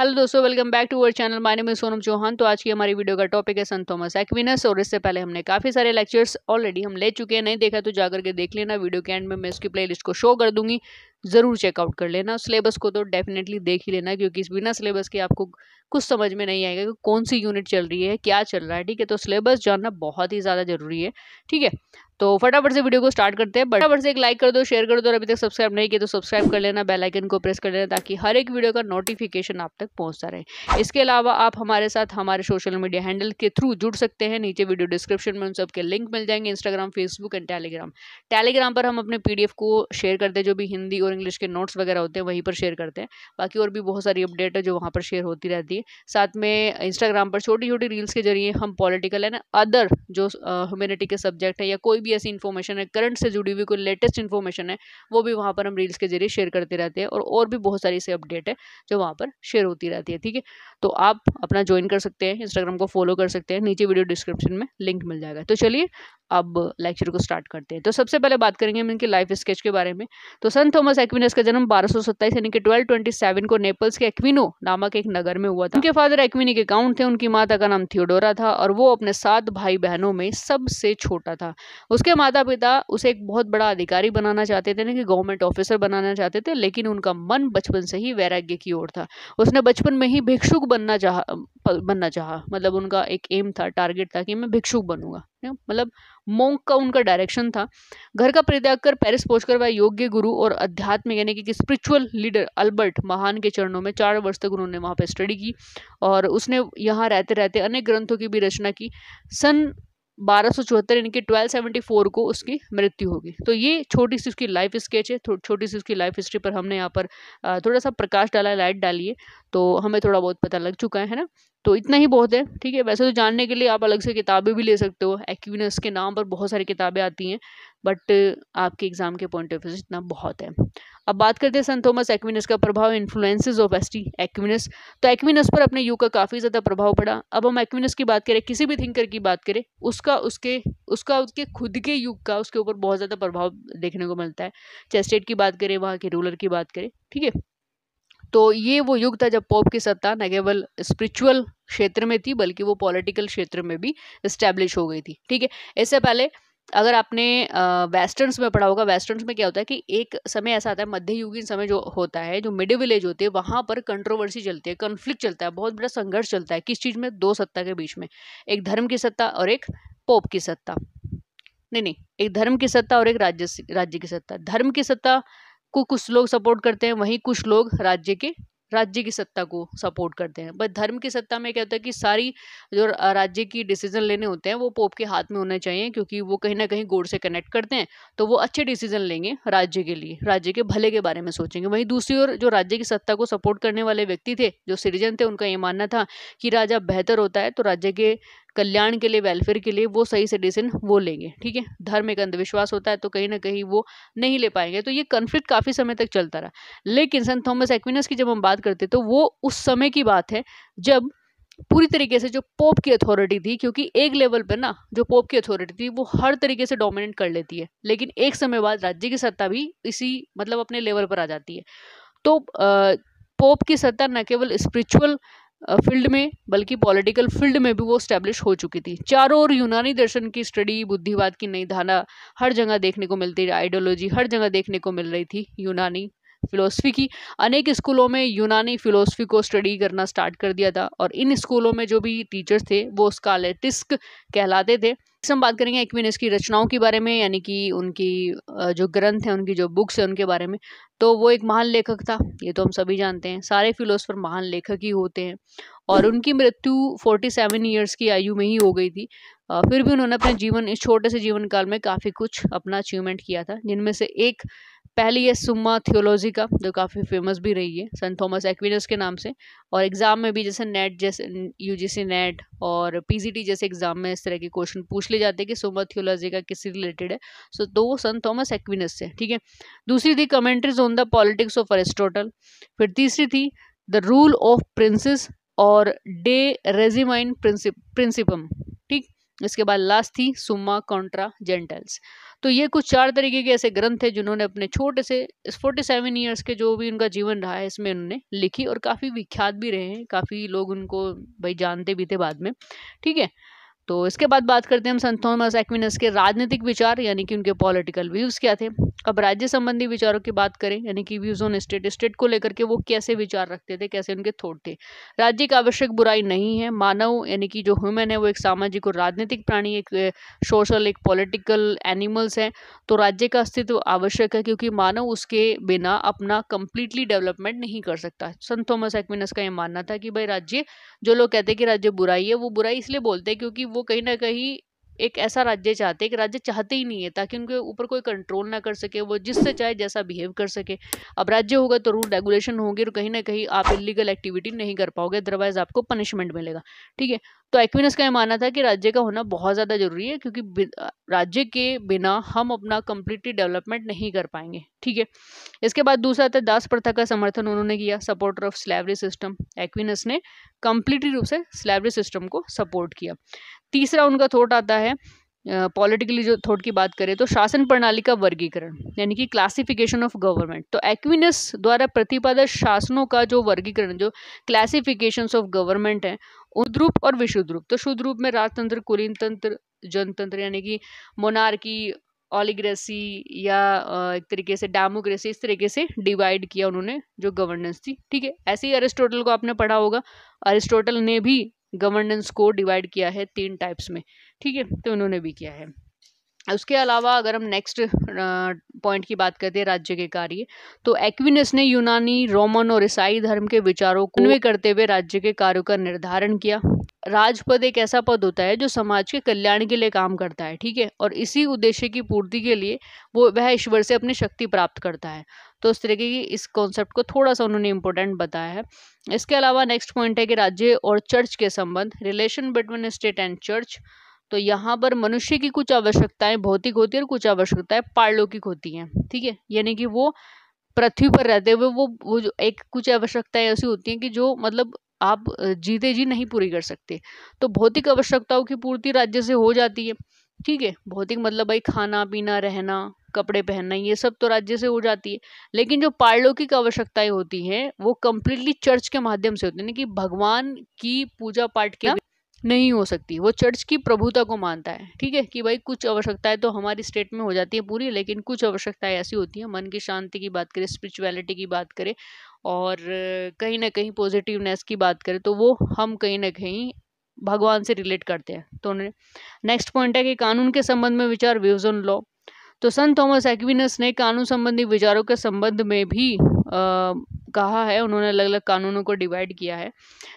hello दोस्तों welcome back to our channel माने में सोनम चौहान तो आज की हमारी वीडियो का टॉपिक है सन थॉमस एक्विनस और इससे पहले हमने काफ़ी सारे लेक्चर्स ऑलरेडी हम ले चुके हैं नहीं देखा तो जाकर के देख लेना वीडियो के एंड में मैं उसकी प्लेलिस्ट को शो कर दूंगी ज़रूर चेकआउट कर लेना सिलेबस को तो डेफिनेटली देख ही लेना क्योंकि इस बिना सिलेबस के आपको कुछ समझ में नहीं आएगा कि कौन सी यूनिट चल रही है क्या चल रहा है ठीक है तो सिलेबस जानना बहुत ही ज़्यादा ज़रूरी है ठीक है तो फटाफट से वीडियो को स्टार्ट करते हैं फटाफट से एक लाइक कर दो शेयर कर दो और अभी तक सब्सक्राइब नहीं किया तो सब्सक्राइब कर लेना बेल आइकन को प्रेस कर लेना ताकि हर एक वीडियो का नोटिफिकेशन आप तक पहुंचता रहे इसके अलावा आप हमारे साथ हमारे सोशल मीडिया हैंडल के थ्रू जुड़ सकते हैं नीचे वीडियो डिस्क्रिप्शन में उन सबके लिंक मिल जाएंगे Instagram Facebook and Telegram Telegram पर हम अपने पी को शेयर करते हैं जो भी हिंदी और प्योर इंग्लिश के नोट्स वगैरह होते हैं वहीं पर शेयर करते हैं बाकी और भी बहुत सारी अपडेट है जो वहाँ पर शेयर होती रहती है साथ में इंस्टाग्राम पर छोटी छोटी रील्स के जरिए हम पॉलिटिकल एंड अदर जो ह्यूमेनिटी के सब्जेक्ट है या कोई भी ऐसी इन्फॉर्मेशन है करंट से जुड़ी हुई कोई लेटेस्ट इन्फॉर्मेशन है वो भी वहाँ पर हम रील्स के जरिए शेयर करते रहते हैं और और भी बहुत सारी ऐसी अपडेट है जो वहाँ पर शेयर होती रहती है ठीक है तो आप अपना ज्वाइन कर सकते हैं इंस्टाग्राम को फॉलो कर सकते हैं नीचे वीडियो डिस्क्रिप्शन में लिंक मिल जाएगा तो चलिए अब लेक्चर को स्टार्ट करते हैं तो सबसे पहले बात करेंगे हम इनके लाइफ स्केच के बारे में तो संत थॉमस एक्विनस का जन्म बारह यानी कि ट्वेल्व को नेपल्स के एक्विनो नामक एक नगर में हुआ था उनके फादर एक्विनी के काउंट थे उनकी माता का नाम थियोडोरा था और वो अपने सात भाई बहनों में सबसे छोटा था उसके माता पिता उसे एक बहुत बड़ा अधिकारी बनाना चाहते थे यानी कि गवर्नमेंट ऑफिसर बनाना चाहते थे लेकिन उनका मन बचपन से ही वैराग्य की ओर था उसने बचपन में ही भिक्षुक बनना चाह बनना चाह मतलब उनका एक एम था टारगेट था कि मैं भिक्षुक बनूंगा मतलब मोंक का उनका डायरेक्शन था घर का परित्याग कर पेरिस पहुंचकर वह योग्य गुरु और अध्यात्म यानी कि स्पिरिचुअल लीडर अल्बर्ट महान के चरणों में चार वर्ष तक उन्होंने वहां पर स्टडी की और उसने यहाँ रहते रहते अनेक ग्रंथों की भी रचना की सन बारह इनकी 1274 को उसकी मृत्यु होगी तो ये छोटी सी उसकी लाइफ स्केच है छोटी सी उसकी लाइफ हिस्ट्री पर हमने यहाँ पर थोड़ा सा प्रकाश डाला लाइट डाली है तो हमें थोड़ा बहुत पता लग चुका है ना तो इतना ही बहुत है ठीक है वैसे तो जानने के लिए आप अलग से किताबें भी ले सकते हो एक्विनस के नाम पर बहुत सारी किताबें आती हैं बट आपके एग्ज़ाम के पॉइंट ऑफ व्यू से इतना बहुत है अब बात करते हैं संत थॉमस एक्विनस का प्रभाव इन्फ्लुएंसेस ऑफ एसटी एक्विनस तो एक्विनस पर अपने युग का काफ़ी ज़्यादा प्रभाव पड़ा अब हम एक्विनस की बात करें किसी भी थिंकर की बात करें उसका उसके उसका उसके खुद के युग का उसके ऊपर बहुत ज़्यादा प्रभाव देखने को मिलता है चेस्टेट की बात करें वहाँ के रूलर की बात करें ठीक है तो ये वो युग था जब पोप की सत्ता न केवल स्पिरिचुअल क्षेत्र में थी बल्कि वो पॉलिटिकल क्षेत्र में भी इस्टेब्लिश हो गई थी ठीक है इससे पहले अगर आपने वेस्टर्न्स में पढ़ा होगा वेस्टर्न्स में क्या होता है कि एक समय ऐसा आता है मध्ययुगीन समय जो होता है जो मिडिल विलेज होते हैं वहाँ पर कंट्रोवर्सी चलती है कन्फ्लिक्ट चलता है बहुत बड़ा संघर्ष चलता है किस चीज़ में दो सत्ता के बीच में एक धर्म की सत्ता और एक पोप की सत्ता नहीं नहीं एक धर्म की सत्ता और एक राज्य राज्य की सत्ता धर्म की सत्ता को कुछ लोग सपोर्ट करते हैं वहीं कुछ लोग राज्य के राज्य की सत्ता को सपोर्ट करते हैं बट धर्म की सत्ता में क्या होता है कि सारी जो राज्य की डिसीजन लेने होते हैं वो पोप के हाथ में होने चाहिए क्योंकि वो कहीं ना कहीं गोड से कनेक्ट करते हैं तो वो अच्छे डिसीजन लेंगे राज्य के लिए राज्य के भले के बारे में सोचेंगे वहीं दूसरी ओर जो राज्य की सत्ता को सपोर्ट करने वाले व्यक्ति थे जो सिटीजन थे उनका ये मानना था कि राजा बेहतर होता है तो राज्य के कल्याण के लिए वेलफेयर के लिए वो सही से डिसीजन वो लेंगे ठीक है धर्म एक अंधविश्वास होता है तो कहीं ना कहीं वो नहीं ले पाएंगे तो ये कन्फ्लिक्ट काफ़ी समय तक चलता रहा लेकिन सेंट थॉमस एक्विनस की जब हम बात करते तो वो उस समय की बात है जब पूरी तरीके से जो पोप की अथॉरिटी थी क्योंकि एक लेवल पर ना जो पोप की अथॉरिटी थी वो हर तरीके से डोमिनेट कर लेती है लेकिन एक समय बाद राज्य की सत्ता भी इसी मतलब अपने लेवल पर आ जाती है तो आ, पोप की सत्ता न केवल स्पिरिचुअल फील्ड में बल्कि पॉलिटिकल फील्ड में भी वो स्टैब्लिश हो चुकी थी चारों ओर यूनानी दर्शन की स्टडी बुद्धिवाद की नई धारा हर जगह देखने को मिलती आइडियोलॉजी हर जगह देखने को मिल रही थी यूनानी फ़िलोसफी की अनेक स्कूलों में यूनानी फ़िलोसफी को स्टडी करना स्टार्ट कर दिया था और इन स्कूलों में जो भी टीचर्स थे वो स्कालेटिस्क कहलाते थे हम बात करेंगे एक्विनस की रचनाओं के बारे में यानी कि उनकी जो ग्रंथ है उनकी जो बुक्स है उनके बारे में तो वो एक महान लेखक था ये तो हम सभी जानते हैं सारे फिलोसफर महान लेखक ही होते हैं और उनकी मृत्यु फोर्टी सेवन ईयर्स की आयु में ही हो गई थी फिर भी उन्होंने अपने जीवन इस छोटे से जीवन काल में काफ़ी कुछ अपना अचीवमेंट किया था जिनमें से एक पहली है सुमा थियोलॉजी का जो काफ़ी फेमस भी रही है सेंट थॉमस एक्विनस के नाम से और एग्ज़ाम में भी जैसे नेट जैसे यूजीसी नेट और पीजीटी जैसे एग्ज़ाम में इस तरह के क्वेश्चन पूछ ले जाते हैं कि सुमा थियोलॉजी का किससे रिलेटेड है सो दो सेंट थॉमस एक्विनस से ठीक है दूसरी थी commentaries on the politics of Aristotle फिर तीसरी थी द रूल ऑफ प्रिंसेस और डे रेजिमाइन प्रिंसिपम इसके बाद लास्ट थी सुमा कॉन्ट्रा जेंटल्स तो ये कुछ चार तरीके के ऐसे ग्रंथ थे जिन्होंने अपने छोटे से फोर्टी सेवन ईयर्स के जो भी उनका जीवन रहा है इसमें उन्होंने लिखी और काफ़ी विख्यात भी रहे हैं काफ़ी लोग उनको भाई जानते भी थे बाद में ठीक है तो इसके बाद बात करते हैं हम संत थॉमस एक्विनस के राजनीतिक विचार यानी कि उनके पॉलिटिकल व्यूज़ क्या थे अब राज्य संबंधी विचारों की बात करें यानी कि व्यूज ऑन स्टेट स्टेट को लेकर के वो कैसे विचार रखते थे कैसे उनके थॉट थे राज्य की आवश्यक बुराई नहीं है मानव यानी कि जो ह्यूमन है वो एक सामाजिक और राजनीतिक प्राणी एक सोशल एक पॉलिटिकल एनिमल्स हैं तो राज्य का अस्तित्व आवश्यक है क्योंकि मानव उसके बिना अपना कंप्लीटली डेवलपमेंट नहीं कर सकता संत थॉमस एक्विनस का ये मानना था कि भाई राज्य जो लोग कहते हैं कि राज्य बुराई है वो बुराई इसलिए बोलते हैं क्योंकि वो कहीं ना कहीं एक ऐसा राज्य चाहते हैं एक राज्य चाहते ही नहीं है ताकि उनके ऊपर कोई कंट्रोल ना कर सके वो जिससे चाहे जैसा बिहेव कर सके अब राज्य होगा तो रूल रेगुलेशन होंगे और कहीं ना कहीं आप इलीगल एक्टिविटी नहीं कर पाओगे अदरवाइज आपको पनिशमेंट मिलेगा ठीक है तो एक्विनस का यह मानना था कि राज्य का होना बहुत ज़्यादा जरूरी है क्योंकि राज्य के बिना हम अपना कम्प्लीटली डेवलपमेंट नहीं कर पाएंगे ठीक है इसके बाद दूसरा था दास प्रथा का समर्थन उन्होंने किया supporter of slavery system Aquinas ने कम्प्लीटली रूप से स्लेवरी सिस्टम को सपोर्ट किया तीसरा उनका थॉट आता है पॉलिटिकली जो थॉट की बात करें तो शासन प्रणाली का वर्गीकरण यानी कि क्लासिफिकेशन ऑफ गवर्नमेंट तो एक्विनस द्वारा प्रतिपादित शासनों का जो वर्गीकरण जो क्लासिफिकेशन ऑफ गवर्नमेंट है उद्रूप और विशुद्ध रूप तो शुद्ध रूप में राजतंत्र कुलीन तंत्र जनतंत्र यानी कि मोनार्की ऑलिग्रेसी या एक तरीके से डेमोक्रेसी इस तरीके से डिवाइड किया उन्होंने जो गवर्नेंस थी ठीक है ऐसे ही अरिस्टोटल को आपने पढ़ा होगा अरिस्टोटल ने भी गवर्नेंस को डिवाइड किया है तीन टाइप्स में ठीक है तो उन्होंने भी किया है उसके अलावा अगर हम नेक्स्ट पॉइंट की बात करते हैं राज्य के कार्य तो एक्विनस ने यूनानी रोमन और ईसाई धर्म के विचारों को अन्वय करते हुए राज्य के कार्यों का निर्धारण किया राजपद एक ऐसा पद होता है जो समाज के कल्याण के लिए काम करता है ठीक है और इसी उद्देश्य की पूर्ति के लिए वो वह ईश्वर से अपनी शक्ति प्राप्त करता है तो इस तरीके की इस कॉन्सेप्ट को थोड़ा सा उन्होंने इम्पोर्टेंट बताया है इसके अलावा नेक्स्ट पॉइंट है कि राज्य और चर्च के संबंध relation between state and church तो यहाँ पर मनुष्य की कुछ आवश्यकताएं भौतिक होती है और कुछ आवश्यकताएं पारलौकिक होती हैं ठीक है यानी कि वो पृथ्वी पर रहते हुए वो वो जो एक कुछ आवश्यकताएं ऐसी होती हैं कि जो मतलब आप जीते जी नहीं पूरी कर सकते तो भौतिक आवश्यकताओं की पूर्ति राज्य से हो जाती है ठीक है भौतिक मतलब भाई खाना पीना रहना कपड़े पहनना ये सब तो राज्य से हो जाती है लेकिन जो पारलौकिक आवश्यकताएं होती हैं वो कम्प्लीटली चर्च के माध्यम से होती है कि भगवान की पूजा पाठ के नहीं हो सकती वो चर्च की प्रभुता को मानता है ठीक है कि भाई कुछ आवश्यकताएं तो हमारी स्टेट में हो जाती है पूरी लेकिन कुछ आवश्यकताएं ऐसी होती हैं मन की शांति की बात करें स्पिरिचुअलिटी की बात करें और कहीं ना कहीं पॉजिटिवनेस की बात करें तो वो हम कहीं ना कहीं भगवान से रिलेट करते हैं तो उन्होंने नेक्स्ट पॉइंट है कि कानून के संबंध में विचार व्यूज ऑन लॉ तो संत थॉमस एक्विनस ने कानून संबंधी विचारों के संबंध में भी कहा है उन्होंने अलग अलग कानूनों को डिवाइड किया है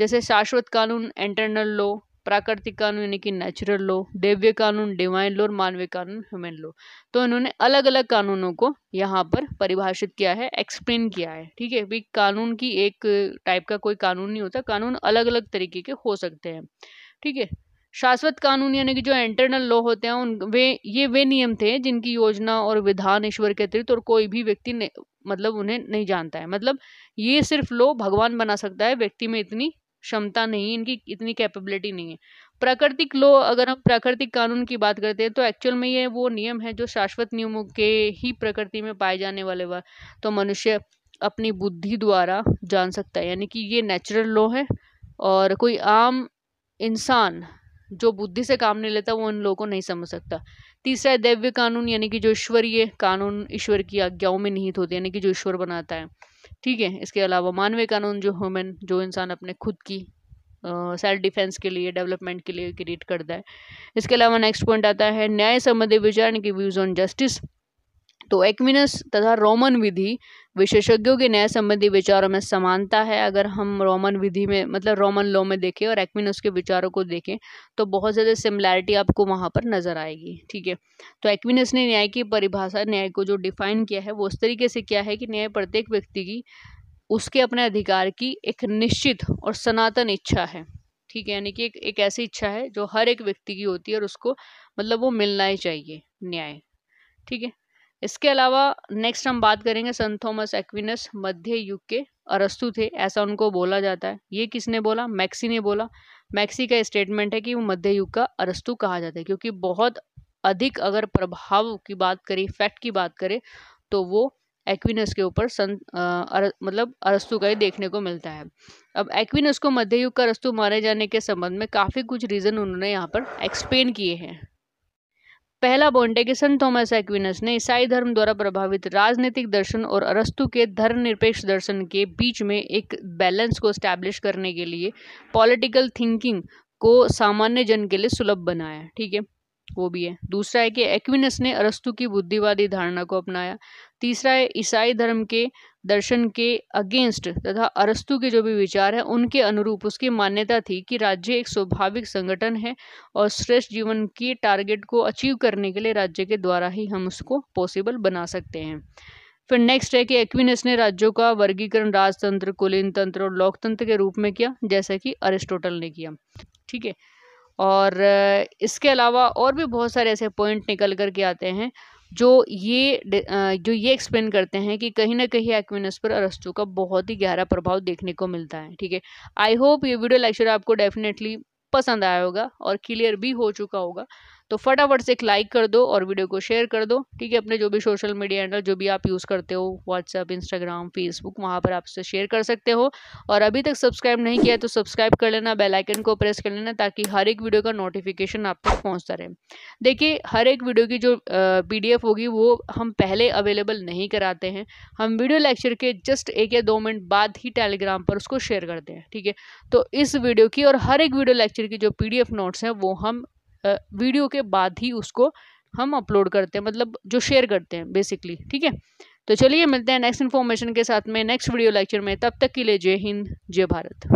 जैसे शाश्वत कानून इंटरनल लॉ प्राकृतिक कानून यानी कि नेचुरल लॉ देव्य कानून डिवाइन लॉ और मानवीय कानून ह्यूमन लॉ तो इन्होंने अलग अलग कानूनों को यहाँ पर परिभाषित किया है एक्सप्लेन किया है ठीक है भी कानून की एक टाइप का कोई कानून नहीं होता कानून अलग अलग तरीके के हो सकते हैं ठीक है शाश्वत कानून यानी कि जो इंटरनल लॉ होते हैं उन वे ये वे नियम थे जिनकी योजना और विधान ईश्वर के अतिरिक्त और कोई भी व्यक्ति मतलब उन्हें नहीं जानता है मतलब ये सिर्फ लो भगवान बना सकता है व्यक्ति में इतनी क्षमता नहीं इनकी इतनी कैपेबिलिटी नहीं है प्राकृतिक लो अगर हम प्राकृतिक कानून की बात करते हैं तो एक्चुअल में ये वो नियम है जो शाश्वत नियमों के ही प्रकृति में पाए जाने वाले वा, तो मनुष्य अपनी बुद्धि द्वारा जान सकता है यानी कि ये नेचुरल लॉ है और कोई आम इंसान जो बुद्धि से काम नहीं लेता वो इन लोगों को नहीं समझ सकता तीसरा है दैव्य कानून यानी कि जो ईश्वरीय कानून ईश्वर की आज्ञाओं में निहित होती यानी कि जो ईश्वर बनाता है ठीक है इसके अलावा मानवीय कानून जो ह्यूमन जो इंसान अपने खुद की सेल्फ uh, डिफेंस के लिए डेवलपमेंट के लिए क्रिएट करता है इसके अलावा नेक्स्ट पॉइंट आता है न्याय संबंधी विचार यानी कि व्यूज ऑन जस्टिस तो एक्विनस तथा रोमन विधि विशेषज्ञों के न्याय संबंधी विचारों में समानता है अगर हम रोमन विधि में मतलब रोमन लॉ में देखें और एक्विनस के विचारों को देखें तो बहुत ज़्यादा सिमिलैरिटी आपको वहाँ पर नज़र आएगी ठीक है तो एक्विनस ने न्याय की परिभाषा न्याय को जो डिफाइन किया है वो उस तरीके से किया है कि न्याय प्रत्येक व्यक्ति की उसके अपने अधिकार की एक निश्चित और सनातन इच्छा है ठीक है यानी कि एक, एक ऐसी इच्छा है जो हर एक व्यक्ति की होती है और उसको मतलब वो मिलना ही चाहिए न्याय ठीक है इसके अलावा नेक्स्ट हम बात करेंगे संत थॉमस एक्विनस मध्य युग के अरस्तु थे ऐसा उनको बोला जाता है ये किसने बोला मैक्सी ने बोला मैक्सी का स्टेटमेंट है कि वो मध्य युग का अरस्तु कहा जाता है क्योंकि बहुत अधिक अगर प्रभाव की बात करें फैक्ट की बात करें तो वो एक्विनस के ऊपर सन अर, मतलब अरस्तु का ही देखने को मिलता है अब एक्विनस को मध्य युग का अरस्तु माने जाने के संबंध में काफ़ी कुछ रीज़न उन्होंने यहाँ पर एक्सप्लेन किए हैं पहला बॉन्ड के संत थॉमस एक्विनस ने ईसाई धर्म द्वारा प्रभावित राजनीतिक दर्शन और अरस्तु के धर्मनिरपेक्ष दर्शन के बीच में एक बैलेंस को स्टैब्लिश करने के लिए पॉलिटिकल थिंकिंग को सामान्य जन के लिए सुलभ बनाया ठीक है वो भी है दूसरा है कि एक्विनस ने अरस्तु की बुद्धिवादी धारणा को अपनाया तीसरा है ईसाई धर्म के दर्शन के अगेंस्ट तथा अरस्तु के जो भी विचार है उनके अनुरूप उसकी मान्यता थी कि राज्य एक स्वाभाविक संगठन है और श्रेष्ठ जीवन के टारगेट को अचीव करने के लिए राज्य के द्वारा ही हम उसको पॉसिबल बना सकते हैं फिर नेक्स्ट है कि एक्विनस ने राज्यों का वर्गीकरण राजतंत्र कुलीन तंत्र और लोकतंत्र के रूप में किया जैसा कि अरिस्टोटल ने किया ठीक है और इसके अलावा और भी बहुत सारे ऐसे पॉइंट निकल कर के आते हैं जो ये जो ये एक्सप्लेन करते हैं कि कहीं ना कहीं एक्विनस पर अरस्तु का बहुत ही गहरा प्रभाव देखने को मिलता है ठीक है आई होप ये वीडियो लेक्चर आपको डेफिनेटली पसंद आया होगा और क्लियर भी हो चुका होगा तो फटाफट से एक लाइक कर दो और वीडियो को शेयर कर दो ठीक है अपने जो भी सोशल मीडिया हैंडल जो भी आप यूज़ करते हो व्हाट्सअप इंस्टाग्राम फेसबुक वहाँ पर आप इसे शेयर कर सकते हो और अभी तक सब्सक्राइब नहीं किया तो सब्सक्राइब कर लेना बेलाइकन को प्रेस कर लेना ताकि हर एक वीडियो का नोटिफिकेशन आप तक पहुँचता रहे देखिए हर एक वीडियो की जो पी होगी वो हम पहले अवेलेबल नहीं कराते हैं हम वीडियो लेक्चर के जस्ट एक या दो मिनट बाद ही टेलीग्राम पर उसको शेयर करते हैं ठीक है तो इस वीडियो की और हर एक वीडियो लेक्चर की जो पीडीएफ नोट्स हैं वो हम वीडियो के बाद ही उसको हम अपलोड करते हैं मतलब जो शेयर करते हैं बेसिकली ठीक है तो चलिए मिलते हैं नेक्स्ट इन्फॉर्मेशन के साथ में नेक्स्ट वीडियो लेक्चर में तब तक के लिए जय हिंद जय भारत